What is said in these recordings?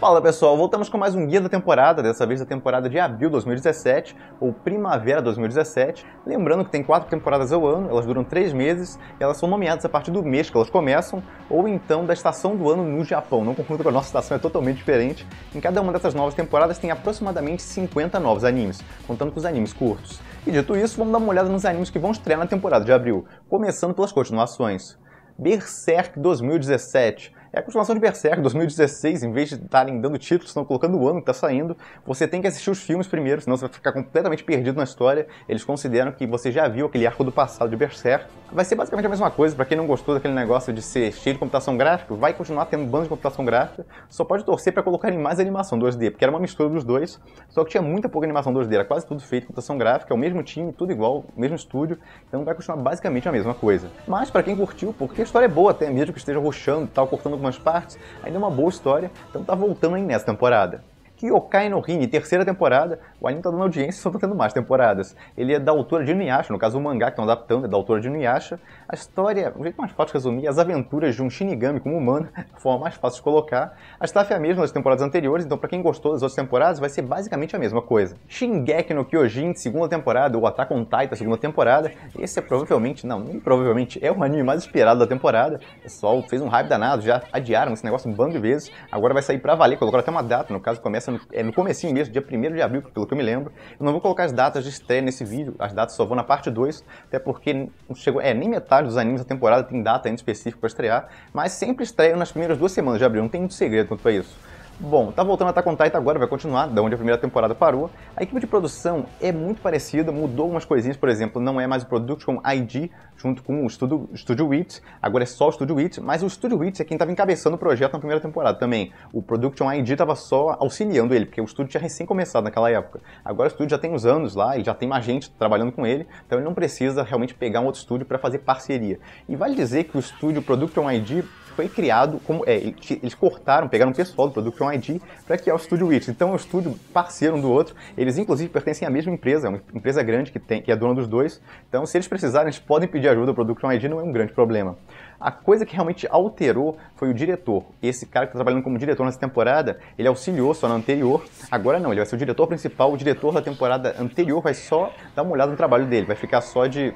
Fala pessoal, voltamos com mais um guia da temporada, dessa vez da temporada de abril de 2017 ou primavera 2017. Lembrando que tem quatro temporadas ao ano, elas duram três meses e elas são nomeadas a partir do mês que elas começam ou então da estação do ano no Japão. Não confunda com a nossa estação, é totalmente diferente. Em cada uma dessas novas temporadas tem aproximadamente 50 novos animes, contando com os animes curtos. E dito isso, vamos dar uma olhada nos animes que vão estrear na temporada de abril, começando pelas continuações. Berserk 2017 é a continuação de Berserk 2016, em vez de estarem dando títulos, estão colocando o ano que está saindo. Você tem que assistir os filmes primeiro, senão você vai ficar completamente perdido na história. Eles consideram que você já viu aquele arco do passado de Berserk. Vai ser basicamente a mesma coisa, para quem não gostou daquele negócio de ser cheio de computação gráfica, vai continuar tendo bando de computação gráfica, só pode torcer para colocarem mais animação 2D, porque era uma mistura dos dois, só que tinha muita pouca animação 2D, era quase tudo feito computação gráfica, é o mesmo time, tudo igual, o mesmo estúdio, então vai continuar basicamente a mesma coisa. Mas para quem curtiu, porque a história é boa até mesmo que esteja roxando, e tal, cortando algumas partes, ainda é uma boa história, então tá voltando aí nessa temporada. Kyokai no Rin, terceira temporada. O anime tá dando audiência, só tá tendo mais temporadas. Ele é da autora de Inuyasha, no caso o mangá que estão adaptando é da autora de Inuyasha. A história, o jeito mais fácil de resumir, as aventuras de um Shinigami como humano, é a forma mais fácil de colocar. A staff é a mesma das temporadas anteriores, então para quem gostou das outras temporadas, vai ser basicamente a mesma coisa. Shingeki no Kyojin, segunda temporada, ou Attack on Titan, segunda temporada. Esse é provavelmente, não, nem provavelmente, é o anime mais esperado da temporada. O pessoal fez um hype danado, já adiaram esse negócio um bando de vezes. Agora vai sair pra valer, colocaram até uma data, no caso começa começando, é no comecinho mesmo, dia 1 de abril, pelo que eu me lembro. Eu não vou colocar as datas de estreia nesse vídeo, as datas só vão na parte 2, até porque chegou, é, nem metade dos animes da temporada tem data ainda específica para estrear, mas sempre estreiam nas primeiras duas semanas de abril, não tem muito segredo quanto a isso. Bom, tá voltando a estar com Titan agora, vai continuar, da onde a primeira temporada parou. A equipe de produção é muito parecida, mudou umas coisinhas, por exemplo, não é mais o Production ID junto com o Studio, Studio Witch, agora é só o Studio Witch, mas o Studio Witch é quem estava encabeçando o projeto na primeira temporada também. O Production ID estava só auxiliando ele, porque o estúdio tinha recém começado naquela época. Agora o estúdio já tem uns anos lá e já tem mais gente trabalhando com ele, então ele não precisa realmente pegar um outro estúdio para fazer parceria. E vale dizer que o estúdio Production ID foi criado como. É, eles cortaram, pegaram o pessoal do Production é ID para criar o Studio Witch. Então é um estúdio parceiro um do outro. Eles, inclusive, pertencem à mesma empresa, é uma empresa grande que, tem, que é dona dos dois. Então, se eles precisarem, eles podem pedir ajuda. O Production é ID não é um grande problema. A coisa que realmente alterou foi o diretor. Esse cara que está trabalhando como diretor nessa temporada, ele auxiliou só na anterior. Agora não, ele vai ser o diretor principal. O diretor da temporada anterior vai só dar uma olhada no trabalho dele, vai ficar só de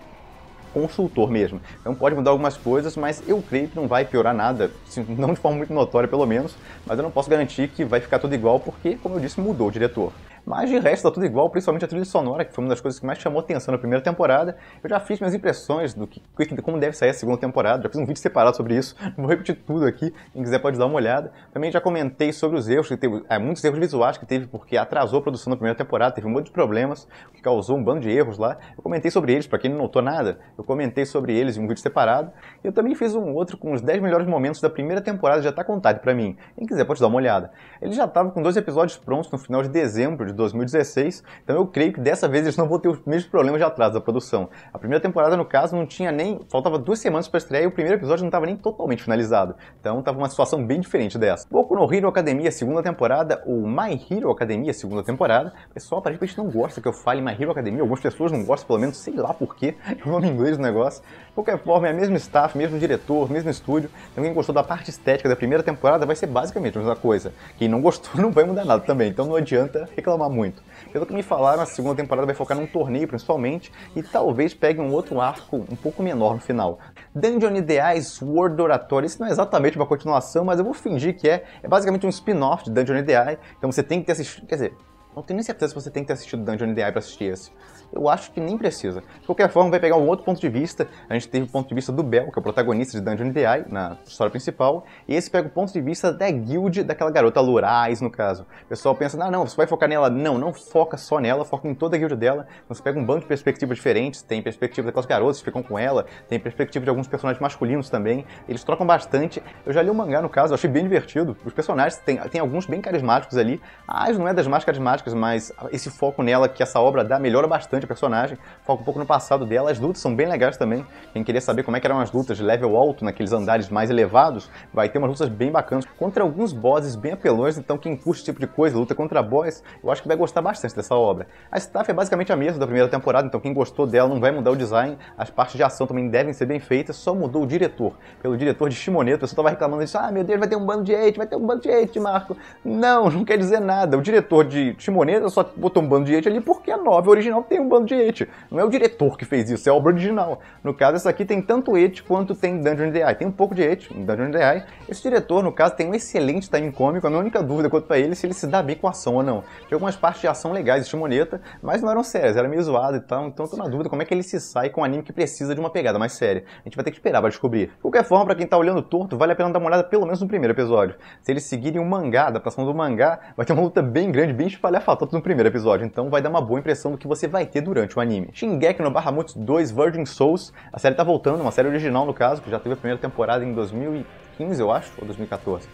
consultor mesmo. Então pode mudar algumas coisas, mas eu creio que não vai piorar nada, assim, não de forma muito notória pelo menos, mas eu não posso garantir que vai ficar tudo igual porque, como eu disse, mudou o diretor. Mas de resto tá tudo igual, principalmente a trilha sonora, que foi uma das coisas que mais chamou atenção na primeira temporada. Eu já fiz minhas impressões do que, como deve sair a segunda temporada, já fiz um vídeo separado sobre isso, não vou repetir tudo aqui, quem quiser pode dar uma olhada. Também já comentei sobre os erros que teve, é, muitos erros visuais que teve porque atrasou a produção da primeira temporada, teve um monte de problemas, o que causou um bando de erros lá. Eu comentei sobre eles, para quem não notou nada, eu comentei sobre eles em um vídeo separado. Eu também fiz um outro com os 10 melhores momentos da primeira temporada, já tá contado para mim. Quem quiser pode dar uma olhada. Ele já tava com dois episódios prontos no final de dezembro de 2016, então eu creio que dessa vez eles não vão ter os mesmos problemas de atraso da produção. A primeira temporada, no caso, não tinha nem. faltava duas semanas para estreia e o primeiro episódio não estava nem totalmente finalizado. Então estava uma situação bem diferente dessa. Boku no Hero Academia, segunda temporada, ou My Hero Academia, segunda temporada. pessoal aparentemente não gosta que eu fale My Hero Academia, algumas pessoas não gostam, pelo menos sei lá porquê, é o nome inglês do negócio. De qualquer forma, é a mesma staff, mesmo diretor, mesmo estúdio. Então quem gostou da parte estética da primeira temporada vai ser basicamente a mesma coisa. Quem não gostou não vai mudar nada também, então não adianta reclamar reclamar muito. Pelo que me falaram, a segunda temporada vai focar num torneio principalmente e talvez pegue um outro arco um pouco menor no final. Dungeon Ideais World Oratory, isso não é exatamente uma continuação, mas eu vou fingir que é. É basicamente um spin-off de Dungeon Ideais, então você tem que ter assistido. Quer dizer, não tenho nem certeza se você tem que ter assistido Dungeon Ideais para assistir esse eu acho que nem precisa. De qualquer forma, vai pegar um outro ponto de vista. A gente teve o ponto de vista do Bel, que é o protagonista de Dungeon DI, na história principal, e esse pega o ponto de vista da guild daquela garota, Lurais, no caso. O pessoal pensa, ah, não, você vai focar nela. Não, não foca só nela, foca em toda a guild dela. Então, você pega um banco de perspectivas diferentes, tem perspectiva daquelas garotas que ficam com ela, tem perspectiva de alguns personagens masculinos também. Eles trocam bastante. Eu já li o um mangá, no caso, eu achei bem divertido. Os personagens, têm tem alguns bem carismáticos ali. Ah, não é das mais carismáticas, mas esse foco nela que essa obra dá melhora bastante grande personagem, foca um pouco no passado dela. As lutas são bem legais também. Quem queria saber como é que eram as lutas de level alto, naqueles andares mais elevados, vai ter umas lutas bem bacanas contra alguns bosses bem apelões. Então, quem curte esse tipo de coisa, luta contra boss, eu acho que vai gostar bastante dessa obra. A staff é basicamente a mesma da primeira temporada, então quem gostou dela não vai mudar o design. As partes de ação também devem ser bem feitas, só mudou o diretor. Pelo diretor de Chimoneto, o tava reclamando disso: ah, meu Deus, vai ter um bando de hate, vai ter um bando de hate, Marco. Não, não quer dizer nada. O diretor de Chimoneto só botou um bando de hate ali porque a nova original tem um bando de et. Não é o diretor que fez isso, é a obra original. No caso, essa aqui tem tanto et quanto tem Dungeon DI. Tem um pouco de et em Dungeon DI. Esse diretor, no caso, tem um excelente timing cômico. A minha única dúvida quanto pra ele é se ele se dá bem com a ação ou não. Tinha algumas partes de ação legais, estimoneta, mas não eram sérias, era meio zoado e tal. Então tô na dúvida como é que ele se sai com um anime que precisa de uma pegada mais séria. A gente vai ter que esperar pra descobrir. De qualquer forma, pra quem tá olhando torto, vale a pena dar uma olhada pelo menos no primeiro episódio. Se eles seguirem o um mangá, da adaptação do mangá, vai ter uma luta bem grande, bem espalhafatosa no primeiro episódio. Então vai dar uma boa impressão do que você vai ter durante o anime. Shingeki no Bahamut 2 Virgin Souls, a série tá voltando, uma série original no caso, que já teve a primeira temporada em 2015, eu acho, ou 2014.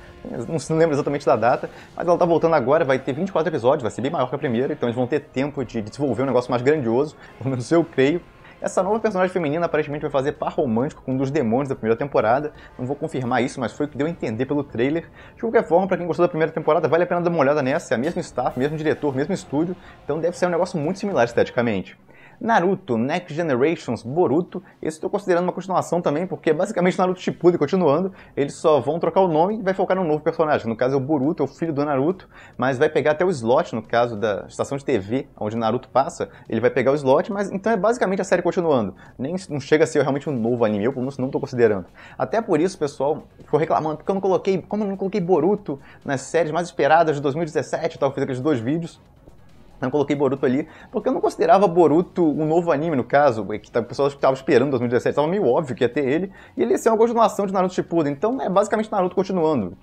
Não lembro exatamente da data, mas ela tá voltando agora, vai ter 24 episódios, vai ser bem maior que a primeira, então eles vão ter tempo de desenvolver um negócio mais grandioso, pelo menos eu creio. Essa nova personagem feminina aparentemente vai fazer par romântico com um dos demônios da primeira temporada. Não vou confirmar isso, mas foi o que deu a entender pelo trailer. De qualquer forma, para quem gostou da primeira temporada, vale a pena dar uma olhada nessa. É a mesma staff, mesmo diretor, mesmo estúdio. Então deve ser um negócio muito similar esteticamente. Naruto, Next Generations, Boruto. Esse estou considerando uma continuação também, porque é basicamente Naruto Shippuden continuando. Eles só vão trocar o nome e vai focar num novo personagem. No caso é o Boruto, é o filho do Naruto, mas vai pegar até o slot, no caso da estação de TV onde Naruto passa, ele vai pegar o slot, mas então é basicamente a série continuando. Nem não chega a ser realmente um novo anime, eu pelo menos não estou considerando. Até por isso, pessoal ficou reclamando, porque eu não coloquei, como eu não coloquei Boruto nas séries mais esperadas de 2017 e tal, eu fiz aqueles dois vídeos. Então, eu coloquei Boruto ali, porque eu não considerava Boruto um novo anime, no caso, é que tá, o pessoal estava esperando 2017, estava meio óbvio que ia ter ele, e ele ia ser uma continuação de Naruto Shippuden, então é basicamente Naruto continuando.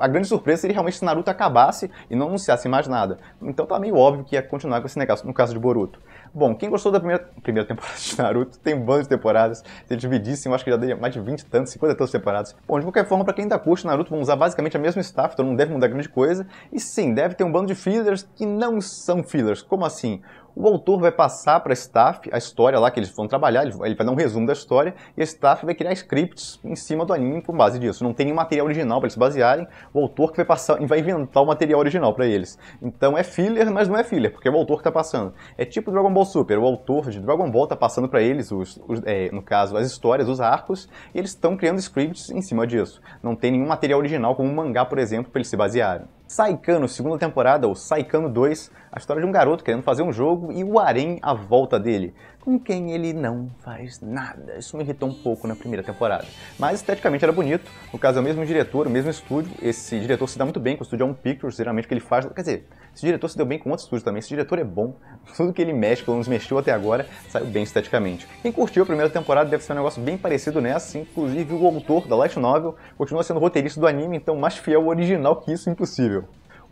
A grande surpresa seria realmente se Naruto acabasse e não anunciasse mais nada, então tá meio óbvio que ia continuar com esse negócio no caso de Boruto. Bom, quem gostou da primeira, primeira temporada de Naruto, tem um bando de temporadas, tem dividíssimo, acho que já deu mais de 20 tantos, 50 tantas temporadas. Bom, de qualquer forma, para quem ainda curte Naruto, vão usar basicamente a mesma staff, então não deve mudar grande coisa. E sim, deve ter um bando de fillers que não são fillers. Como assim? O autor vai passar para a staff a história lá que eles vão trabalhar, ele vai dar um resumo da história, e a staff vai criar scripts em cima do anime com base disso. Não tem nenhum material original para eles basearem, o autor que vai passar vai inventar o material original para eles. Então é filler, mas não é filler, porque é o autor que está passando. É tipo Dragon Ball Super, o autor de Dragon Ball está passando para eles, os, os é, no caso, as histórias, os arcos, e eles estão criando scripts em cima disso. Não tem nenhum material original, como um mangá, por exemplo, para eles se basearem. Saikano, segunda temporada, ou Saikano 2, a história de um garoto querendo fazer um jogo e o harém à volta dele com quem ele não faz nada. Isso me irritou um pouco na primeira temporada. Mas esteticamente era bonito, no caso é o mesmo diretor, o mesmo estúdio. Esse diretor se dá muito bem com o estúdio One Pictures, geralmente o que ele faz. Quer dizer, esse diretor se deu bem com outros estúdios também. Esse diretor é bom, tudo que ele mexe, pelo menos mexeu até agora, saiu bem esteticamente. Quem curtiu a primeira temporada deve ser um negócio bem parecido nessa, inclusive o autor da Light Novel continua sendo roteirista do anime, então mais fiel ao original que isso, impossível.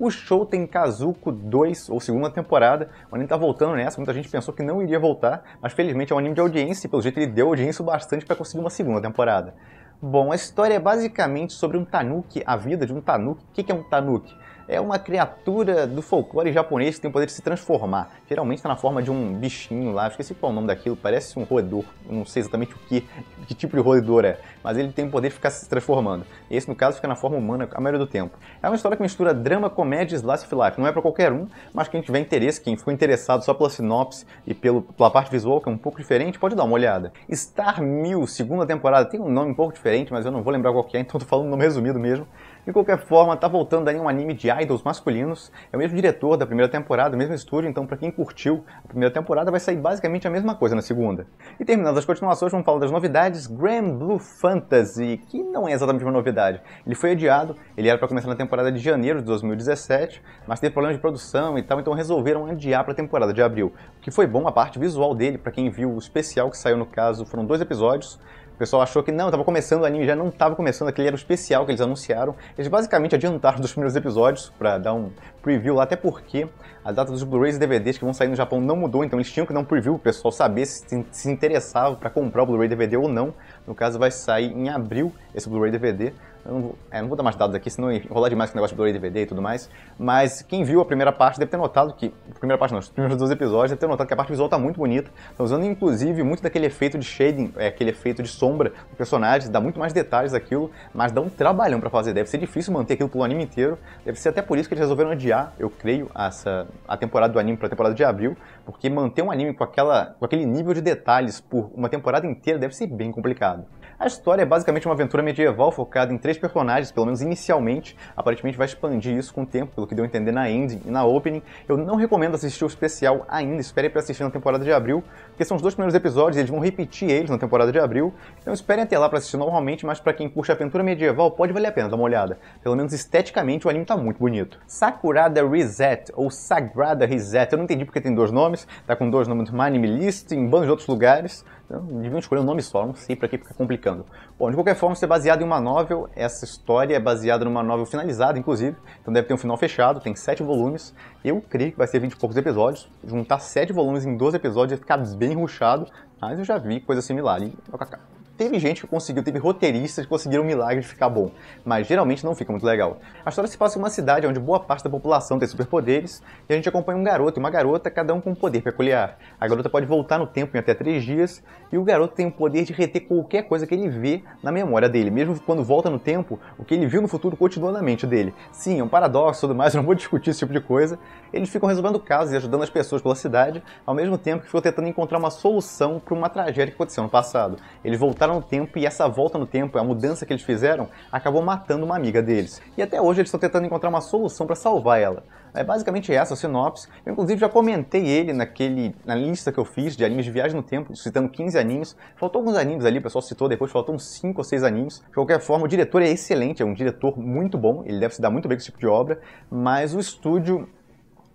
O show tem Kazuko 2, ou segunda temporada. O anime tá voltando nessa, muita gente pensou que não iria voltar, mas felizmente é um anime de audiência e pelo jeito ele deu audiência bastante para conseguir uma segunda temporada. Bom, a história é basicamente sobre um tanuki, a vida de um tanuki. O que é um tanuki? é uma criatura do folclore japonês que tem o poder de se transformar. Geralmente está na forma de um bichinho lá, esqueci qual é o nome daquilo, parece um roedor, não sei exatamente o que, que tipo de roedor é, mas ele tem o poder de ficar se transformando. Esse, no caso, fica na forma humana a maioria do tempo. É uma história que mistura drama, comédia e slice of life. Não é para qualquer um, mas quem tiver interesse, quem ficou interessado só pela sinopse e pelo, pela parte visual, que é um pouco diferente, pode dar uma olhada. Star Mill, segunda temporada, tem um nome um pouco diferente, mas eu não vou lembrar qual é, então tô falando nome resumido mesmo. De qualquer forma, tá voltando aí um anime de idols masculinos. É o mesmo diretor da primeira temporada, o mesmo estúdio, então para quem curtiu a primeira temporada vai sair basicamente a mesma coisa na segunda. E terminando as continuações, vamos falar das novidades. Grand Blue Fantasy, que não é exatamente uma novidade. Ele foi adiado, ele era para começar na temporada de janeiro de 2017, mas teve problemas de produção e tal, então resolveram adiar para a temporada de abril. O que foi bom a parte visual dele, para quem viu o especial que saiu no caso, foram dois episódios o pessoal achou que não, estava começando o anime, já não estava começando, aquele era o especial que eles anunciaram. Eles basicamente adiantaram dos primeiros episódios para dar um preview lá, até porque a data dos Blu-rays e DVDs que vão sair no Japão não mudou, então eles tinham que dar um preview o pessoal saber se se interessava para comprar o Blu-ray DVD ou não. No caso, vai sair em abril esse Blu-ray DVD. Eu não, vou, é, não vou dar mais dados aqui, senão enrolar demais com o negócio de Blu-ray DVD e tudo mais. Mas quem viu a primeira parte deve ter notado que. a Primeira parte não, os primeiros dois episódios deve ter notado que a parte visual tá muito bonita. Tá usando inclusive muito daquele efeito de shading, é, aquele efeito de sombra do personagem, dá muito mais detalhes daquilo, mas dá um trabalhão para fazer. Deve ser difícil manter aquilo pelo anime inteiro. Deve ser até por isso que eles resolveram adiar, eu creio, essa, a temporada do anime pra temporada de abril, porque manter um anime com, aquela, com aquele nível de detalhes por uma temporada inteira deve ser bem complicado. A história é basicamente uma aventura medieval focada em três personagens, pelo menos inicialmente. Aparentemente vai expandir isso com o tempo, pelo que deu a entender na ending e na opening. Eu não recomendo assistir o especial ainda, espere para assistir na temporada de abril, porque são os dois primeiros episódios e eles vão repetir eles na temporada de abril. Então esperem até lá para assistir normalmente, mas para quem curte aventura medieval pode valer a pena dar uma olhada. Pelo menos esteticamente o anime tá muito bonito. Sakurada Reset, ou Sagrada Reset, eu não entendi porque tem dois nomes, tá com dois nomes no Anime List, em bandos de outros lugares. Então, deviam escolher um nome só, não sei para que fica complicando. Bom, de qualquer forma, isso é baseado em uma novel. Essa história é baseada numa novel finalizada, inclusive. Então deve ter um final fechado, tem sete volumes. Eu creio que vai ser 20 e poucos episódios. Juntar sete volumes em 12 episódios ia ficar bem ruchado, mas eu já vi coisa similar em OKK teve gente que conseguiu, teve roteiristas que conseguiram um milagre de ficar bom, mas geralmente não fica muito legal. A história se passa em uma cidade onde boa parte da população tem superpoderes, e a gente acompanha um garoto e uma garota, cada um com um poder peculiar. A garota pode voltar no tempo em até 3 dias, e o garoto tem o poder de reter qualquer coisa que ele vê na memória dele. Mesmo quando volta no tempo, o que ele viu no futuro continua na mente dele. Sim, é um paradoxo e tudo mais, eu não vou discutir esse tipo de coisa. Eles ficam resolvendo casos e ajudando as pessoas pela cidade, ao mesmo tempo que ficam tentando encontrar uma solução para uma tragédia que aconteceu no passado. Eles voltaram voltaram no tempo e essa volta no tempo, a mudança que eles fizeram, acabou matando uma amiga deles. E até hoje eles estão tentando encontrar uma solução para salvar ela. É basicamente essa a sinopse. Eu, inclusive, já comentei ele naquele, na lista que eu fiz de animes de viagem no tempo, citando 15 animes. Faltou alguns animes ali, o pessoal citou depois, faltam 5 ou 6 animes. De qualquer forma, o diretor é excelente, é um diretor muito bom, ele deve se dar muito bem com esse tipo de obra, mas o estúdio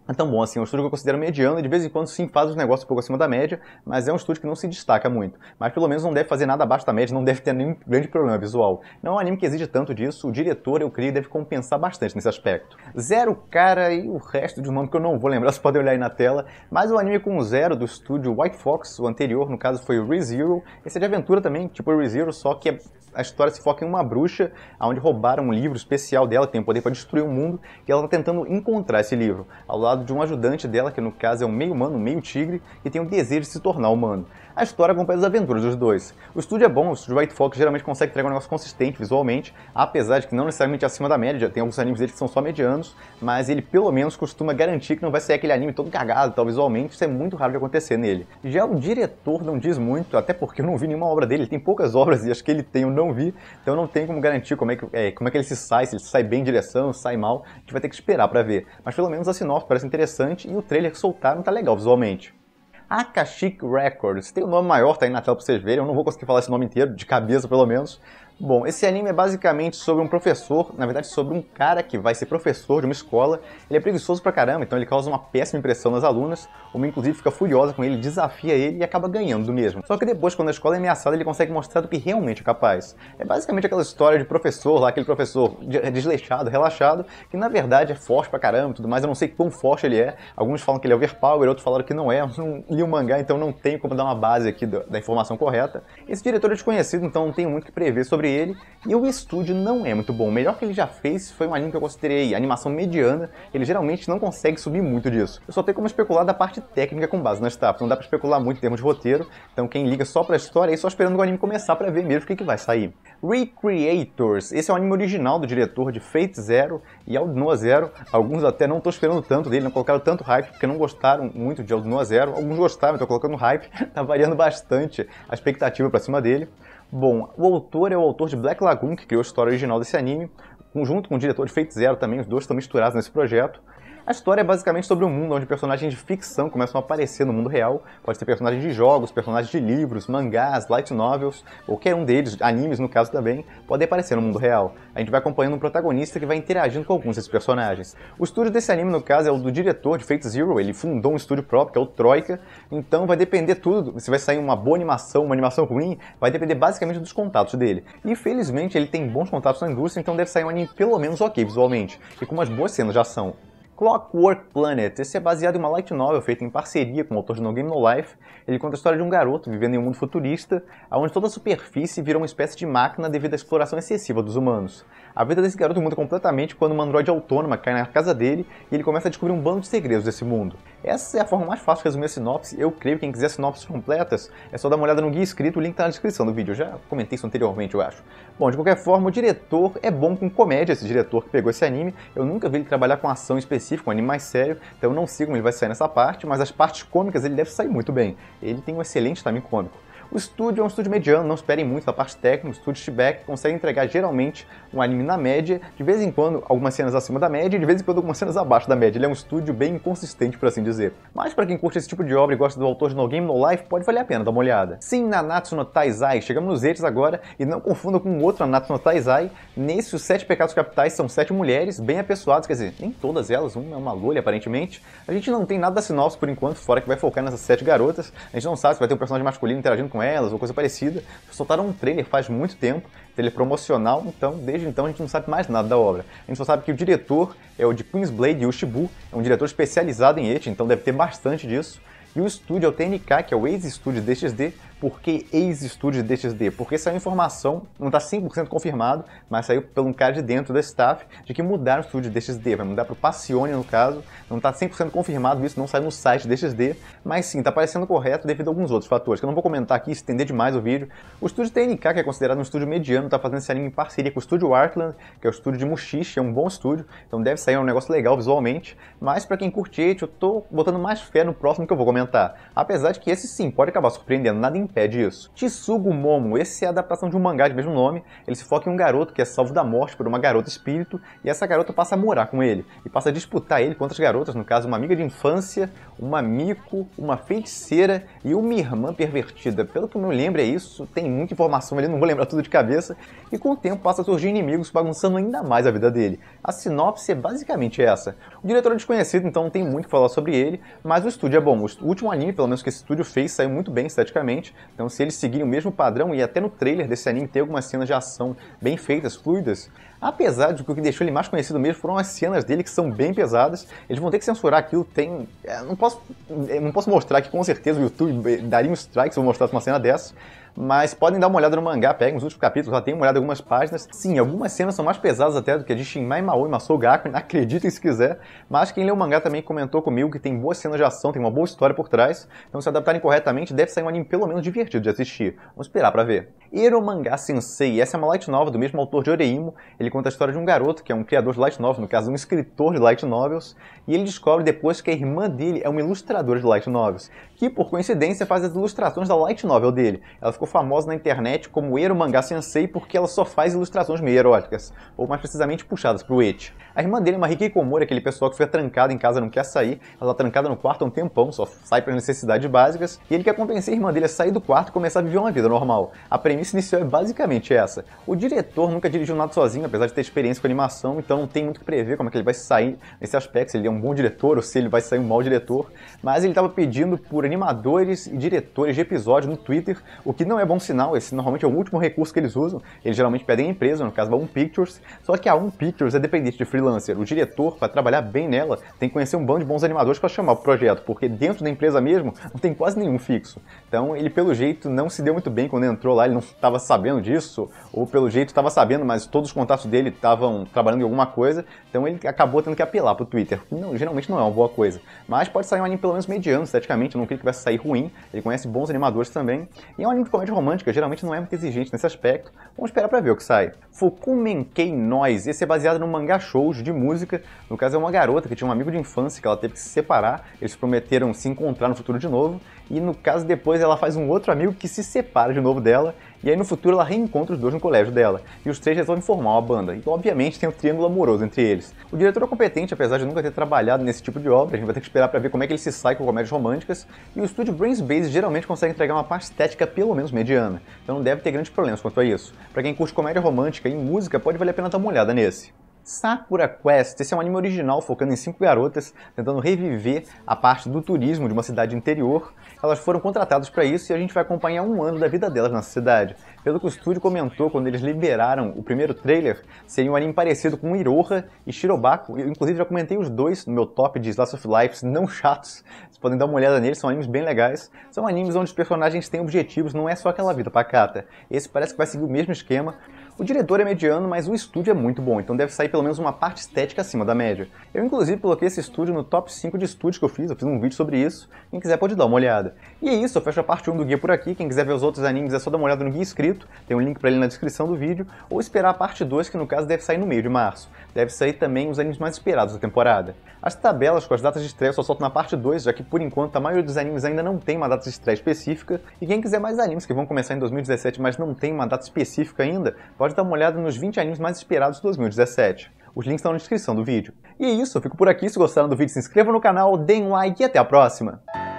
é tão bom assim. É um estúdio que eu considero mediano e de vez em quando sim faz os negócios um pouco acima da média, mas é um estúdio que não se destaca muito. Mas pelo menos não deve fazer nada abaixo da média, não deve ter nenhum grande problema visual. Não é um anime que exige tanto disso, o diretor, eu creio, deve compensar bastante nesse aspecto. Zero Cara e o resto de um nome que eu não vou lembrar, vocês podem olhar aí na tela, mas o um anime com zero do estúdio White Fox, o anterior, no caso, foi o ReZero. Esse é de aventura também, tipo o ReZero, só que a história se foca em uma bruxa, onde roubaram um livro especial dela, que tem o poder para destruir o mundo, e ela está tentando encontrar esse livro. Ao lado lado de um ajudante dela, que no caso é um meio humano, meio tigre, que tem o desejo de se tornar humano. A história acompanha as aventuras dos dois. O estúdio é bom, o estúdio White Fox geralmente consegue entregar um negócio consistente visualmente, apesar de que não necessariamente acima da média, tem alguns animes dele que são só medianos, mas ele pelo menos costuma garantir que não vai ser aquele anime todo cagado, tal visualmente, isso é muito raro de acontecer nele. Já o diretor não diz muito, até porque eu não vi nenhuma obra dele, ele tem poucas obras e acho que ele tem eu não vi, então não tem como garantir como é que, é, como é que ele se sai, se ele sai bem em direção, sai mal, a gente vai ter que esperar para ver. Mas pelo menos a sinopse parece interessante e o trailer que soltaram tá legal visualmente. Akashic Records, tem um nome maior, tá aí na tela pra vocês verem, eu não vou conseguir falar esse nome inteiro, de cabeça pelo menos, Bom, esse anime é basicamente sobre um professor, na verdade sobre um cara que vai ser professor de uma escola. Ele é preguiçoso pra caramba, então ele causa uma péssima impressão nas alunas. Uma inclusive fica furiosa com ele, desafia ele e acaba ganhando mesmo. Só que depois, quando a escola é ameaçada, ele consegue mostrar do que realmente é capaz. É basicamente aquela história de professor lá, aquele professor desleixado, relaxado, que na verdade é forte pra caramba tudo mais. Eu não sei quão forte ele é. Alguns falam que ele é overpower, outros falaram que não é. Eu não li o mangá, então não tenho como dar uma base aqui da informação correta. Esse diretor é desconhecido, então não tenho muito o que prever sobre sobre ele, e o estúdio não é muito bom. O melhor que ele já fez foi um anime que eu considerei animação mediana, ele geralmente não consegue subir muito disso. Eu só tenho como especular da parte técnica com base na staff. não dá pra especular muito em termos de roteiro, então quem liga só pra história é só esperando o anime começar para ver mesmo o que, que vai sair. Recreators, esse é um anime original do diretor de Fate Zero e Aldnoa Zero, alguns até não tô esperando tanto dele, não colocaram tanto hype, porque não gostaram muito de Aldnoa Zero, alguns gostaram, tô colocando hype, tá variando bastante a expectativa pra cima dele. Bom, o autor é o autor de Black Lagoon, que criou a história original desse anime, junto com o diretor de Fate Zero também, os dois estão misturados nesse projeto. A história é basicamente sobre um mundo onde personagens de ficção começam a aparecer no mundo real. Pode ser personagens de jogos, personagens de livros, mangás, light novels, qualquer um deles, animes no caso também, pode aparecer no mundo real. A gente vai acompanhando um protagonista que vai interagindo com alguns desses personagens. O estúdio desse anime, no caso, é o do diretor de Fate Zero, ele fundou um estúdio próprio, que é o Troika, então vai depender tudo, se vai sair uma boa animação, uma animação ruim, vai depender basicamente dos contatos dele. E felizmente ele tem bons contatos na indústria, então deve sair um anime pelo menos ok visualmente, e com umas boas cenas de ação. Clockwork Planet. Esse é baseado em uma light novel feita em parceria com o autor de No Game No Life. Ele conta a história de um garoto vivendo em um mundo futurista, onde toda a superfície virou uma espécie de máquina devido à exploração excessiva dos humanos. A vida desse garoto muda completamente quando uma androide autônoma cai na casa dele e ele começa a descobrir um bando de segredos desse mundo. Essa é a forma mais fácil de resumir a sinopse. Eu creio que quem quiser sinopses completas é só dar uma olhada no guia escrito, o link está na descrição do vídeo. Eu já comentei isso anteriormente, eu acho. Bom, de qualquer forma, o diretor é bom com comédia, esse diretor que pegou esse anime. Eu nunca vi ele trabalhar com ação específica, um anime mais sério, então eu não sei como ele vai sair nessa parte, mas as partes cômicas ele deve sair muito bem. Ele tem um excelente timing cômico. O estúdio é um estúdio mediano, não esperem muito da parte técnica, o estúdio Shiback consegue entregar geralmente um anime na média, de vez em quando algumas cenas acima da média e de vez em quando algumas cenas abaixo da média. Ele é um estúdio bem inconsistente, por assim dizer. Mas para quem curte esse tipo de obra e gosta do autor de No Game No Life, pode valer a pena dar uma olhada. Sim, Nanatsu no Taizai, chegamos nos etes agora e não confunda com outro Nanatsu no Taizai. Nesse, os sete pecados capitais são sete mulheres bem apessoadas, quer dizer, nem todas elas, uma é uma lolha aparentemente. A gente não tem nada da sinopse por enquanto, fora que vai focar nessas sete garotas. A gente não sabe se vai ter um personagem masculino interagindo com com elas ou coisa parecida. Soltaram um trailer faz muito tempo, trailer promocional, então desde então a gente não sabe mais nada da obra. A gente só sabe que o diretor é o de Queensblade Ushibu, é um diretor especializado em et, então deve ter bastante disso. E o estúdio é o TNK, que é o ex-estúdio DXD, por que ex-estúdio de DXD? Porque saiu informação, não está 100% confirmado, mas saiu pelo um cara de dentro da staff de que mudaram o estúdio de DXD, vai mudar para o Passione no caso, não está 100% confirmado isso, não saiu no site DXD, mas sim, está parecendo correto devido a alguns outros fatores, que eu não vou comentar aqui, estender demais o vídeo. O estúdio TNK, que é considerado um estúdio mediano, está fazendo esse anime em parceria com o estúdio Artland, que é o estúdio de Mushishi, é um bom estúdio, então deve sair um negócio legal visualmente, mas para quem curte eu estou botando mais fé no próximo que eu vou comentar, apesar de que esse sim pode acabar surpreendendo, nada impede isso. Tsugu Momo, esse é a adaptação de um mangá de mesmo nome, ele se foca em um garoto que é salvo da morte por uma garota espírito, e essa garota passa a morar com ele, e passa a disputar ele contra as garotas, no caso uma amiga de infância, uma mico, uma feiticeira e uma irmã pervertida. Pelo que eu me lembro é isso, tem muita informação ali, não vou lembrar tudo de cabeça, e com o tempo passa a surgir inimigos bagunçando ainda mais a vida dele. A sinopse é basicamente essa. O diretor é desconhecido, então não tem muito o que falar sobre ele, mas o estúdio é bom. O último anime, pelo menos que esse estúdio fez, saiu muito bem esteticamente, então, se eles seguirem o mesmo padrão, e até no trailer desse anime tem algumas cenas de ação bem feitas, fluidas, apesar de que o que deixou ele mais conhecido mesmo foram as cenas dele que são bem pesadas, eles vão ter que censurar aquilo, tem... É, não, posso, é, não posso mostrar que com certeza o YouTube eh, daria um strike se eu mostrasse uma cena dessa, mas podem dar uma olhada no mangá, peguem os últimos capítulos, já tem uma olhada em algumas páginas. Sim, algumas cenas são mais pesadas até do que a de Shinmai Maui Masou Gaku, acreditem se quiser, mas quem leu o mangá também comentou comigo que tem boas cenas de ação, tem uma boa história por trás, então se adaptarem corretamente, deve sair um anime pelo menos divertido de assistir. Vamos esperar para ver. Ero Mangá Sensei. Essa é uma light novel do mesmo autor de Oreimo. Ele conta a história de um garoto que é um criador de light novels, no caso, um escritor de light novels, e ele descobre depois que a irmã dele é uma ilustradora de light novels, que por coincidência faz as ilustrações da light novel dele. Ela ficou famosa na internet como Ero Mangá Sensei porque ela só faz ilustrações meio eróticas, ou mais precisamente puxadas pro eti. A irmã dele é uma Hikikomori, aquele pessoal que fica trancado em casa não quer sair, ela tá trancada no quarto há um tempão, só sai para necessidades básicas, e ele quer convencer a irmã dele a sair do quarto e começar a viver uma vida normal. A premissa inicial é basicamente essa. O diretor nunca dirigiu nada sozinho, apesar de ter experiência com animação, então não tem muito que prever como é que ele vai sair nesse aspecto, se ele é um bom diretor ou se ele vai sair um mau diretor. Mas ele estava pedindo por animadores e diretores de episódio no Twitter, o que não é bom sinal, esse normalmente é o último recurso que eles usam. Eles geralmente pedem a empresa, no caso a One Pictures, só que a One Pictures é dependente de freelancer. O diretor, para trabalhar bem nela, tem que conhecer um bando de bons animadores para chamar o projeto, porque dentro da empresa mesmo não tem quase nenhum fixo. Então ele, pelo jeito, não se deu muito bem quando entrou lá, ele não estava sabendo disso, ou pelo jeito estava sabendo, mas todos os contatos dele estavam trabalhando em alguma coisa, então ele acabou tendo que apelar para o Twitter, que não, geralmente não é uma boa coisa. Mas pode sair um anime pelo menos mediano, esteticamente, eu não creio que vai sair ruim, ele conhece bons animadores também, e é um anime de comédia romântica, geralmente não é muito exigente nesse aspecto, vamos esperar para ver o que sai. Fukumenkei Noise, esse é baseado no mangá shows de música, no caso é uma garota que tinha um amigo de infância que ela teve que se separar, eles prometeram se encontrar no futuro de novo, e no caso depois ela faz um outro amigo que se separa de novo dela, e aí no futuro ela reencontra os dois no colégio dela, e os três resolvem formar uma banda, então obviamente tem um triângulo amoroso entre eles. O diretor é competente, apesar de nunca ter trabalhado nesse tipo de obra, a gente vai ter que esperar para ver como é que ele se sai com comédias românticas, e o estúdio Brains Base geralmente consegue entregar uma parte estética pelo menos mediana, então não deve ter grandes problemas quanto a isso. Para quem curte comédia romântica e música, pode valer a pena dar uma olhada nesse. Sakura Quest. Esse é um anime original focando em cinco garotas tentando reviver a parte do turismo de uma cidade interior. Elas foram contratadas para isso e a gente vai acompanhar um ano da vida delas nessa cidade. Pelo que o estúdio comentou quando eles liberaram o primeiro trailer, seria um anime parecido com Iroha e Shirobako. Eu, inclusive, já comentei os dois no meu top de Slice of Lives não chatos. Vocês podem dar uma olhada neles, são animes bem legais. São animes onde os personagens têm objetivos, não é só aquela vida pacata. Esse parece que vai seguir o mesmo esquema. O diretor é mediano, mas o estúdio é muito bom, então deve sair pelo menos uma parte estética acima da média. Eu, inclusive, coloquei esse estúdio no top 5 de estúdios que eu fiz, eu fiz um vídeo sobre isso. Quem quiser pode dar uma olhada. E é isso, eu fecho a parte 1 do guia por aqui. Quem quiser ver os outros animes é só dar uma olhada no guia escrito tem um link para ele na descrição do vídeo, ou esperar a parte 2, que no caso deve sair no meio de março. Deve sair também os animes mais esperados da temporada. As tabelas com as datas de estreia só solto na parte 2, já que por enquanto a maioria dos animes ainda não tem uma data de estreia específica, e quem quiser mais animes que vão começar em 2017, mas não tem uma data específica ainda, pode dar uma olhada nos 20 animes mais esperados de 2017. Os links estão na descrição do vídeo. E é isso, eu fico por aqui. Se gostaram do vídeo, se inscrevam no canal, deem um like e até a próxima!